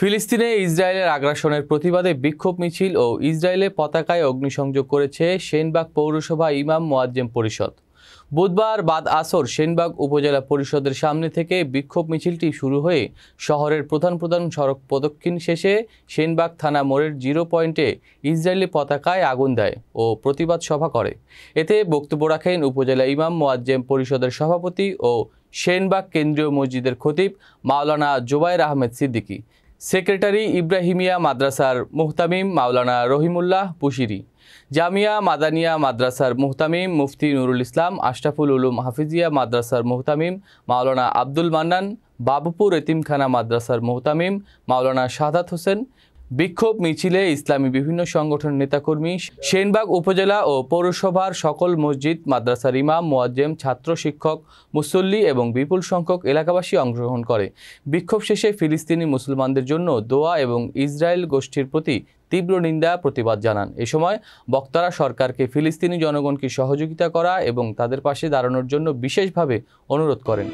ফিলিস্তিনে ইসরায়েলের আগ্রাসনের প্রতিবাদে বিক্ষোভ মিছিল ও ইসরায়েলে পতাকায় অগ্নিসংযোগ করেছে সেনবাগ পৌরসভা ইমাম মোয়াজ্জেম পরিষদ বুধবার বাদ আসর সেনবাগ উপজেলা পরিষদের সামনে থেকে বিক্ষোভ মিছিলটি শুরু হয়ে শহরের প্রধান প্রধান সড়ক প্রদক্ষিণ শেষে সেনবাগ থানা মোড়ের জিরো পয়েন্টে ইসরায়েলি পতাকায় আগুন দেয় ও প্রতিবাদ সভা করে এতে বক্তব্য রাখেন উপজেলা ইমাম মোয়াজ্জেম পরিষদের সভাপতি ও সেনবাগ কেন্দ্রীয় মসজিদের খতিব মাওলানা জোবায়ের আহমেদ সিদ্দিকী সেক্রেটারি ইব্রাহিমিয়া মাদ্রাসার মুহতামিম মাওলানা রহিমুল্লাহ পুশিরি জামিয়া মাদানিয়া মাদ্রাসার মুহতামিম মুফতি নুরুল ইসলাম আশরাফুল উলুম হাফিজিয়া মাদ্রাসার মুহতামিম মাওলানা আব্দুল মান্নান বাবুপুর এতিমখানা মাদ্রাসার মুহতামিম মাওলানা শাহাদ হোসেন বিক্ষোভ মিছিলে ইসলামী বিভিন্ন সংগঠনের নেতাকর্মী সেনবাগ উপজেলা ও পৌরসভার সকল মসজিদ মাদ্রাসার ইমাম মোয়াজ্জেম ছাত্র শিক্ষক মুসল্লি এবং বিপুল সংখ্যক এলাকাবাসী অংশগ্রহণ করে বিক্ষোভ শেষে ফিলিস্তিনি মুসলমানদের জন্য দোয়া এবং ইসরায়েল গোষ্ঠীর প্রতি তীব্র নিন্দা প্রতিবাদ জানান এ সময় বক্তারা সরকারকে ফিলিস্তিনি জনগণকে সহযোগিতা করা এবং তাদের পাশে দাঁড়ানোর জন্য বিশেষভাবে অনুরোধ করেন